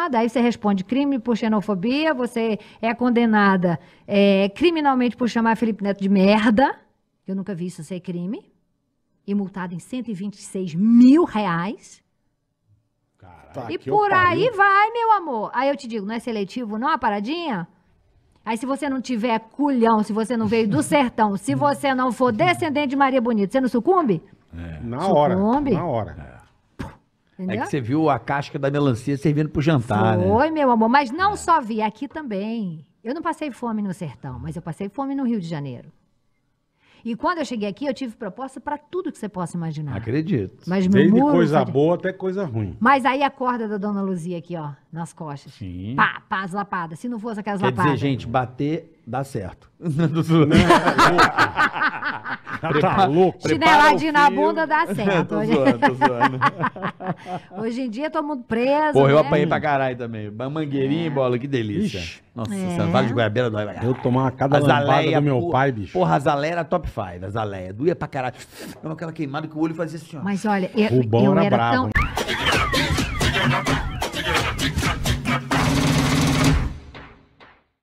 condenada, aí você responde crime por xenofobia, você é condenada é, criminalmente por chamar Felipe Neto de merda, eu nunca vi isso ser crime, e multada em 126 mil reais. Caraca, tá e por aí vai, meu amor. Aí eu te digo, não é seletivo não a paradinha? Aí se você não tiver culhão, se você não veio do sertão, se você não for descendente de Maria Bonita, você não sucumbe? É. Na sucumbe? hora. Na hora. É. Entendeu? É que você viu a casca da melancia servindo pro jantar, né? Foi, né? meu amor, mas não só vi, aqui também. Eu não passei fome no sertão, mas eu passei fome no Rio de Janeiro. E quando eu cheguei aqui, eu tive proposta para tudo que você possa imaginar. Acredito. Mas Desde muro, coisa boa até coisa ruim. Mas aí a corda da Dona Luzia aqui, ó, nas costas. Sim. Pá, pá, as lapadas. Se não fosse aquelas Quer lapadas... Quer dizer, gente, bater dá certo. não, é Prepara, tá louco. Chineladinho na bunda dá certo. tô zoando, tô zoando. hoje em dia todo mundo preso. Porra, né? eu apanhei pra caralho também. Mangueirinha e é. bola, que delícia. Ixi. Nossa, é. Santuário de Goiabeira dói. Eu tomava cada azaleia, do meu por, pai, bicho. Porra, a zaleia era top 5, a zaleia. Doía pra caralho. Dava aquela queimada que o olho fazia assim, ó. Mas olha, eu, Rubão eu era, era bravo, tão...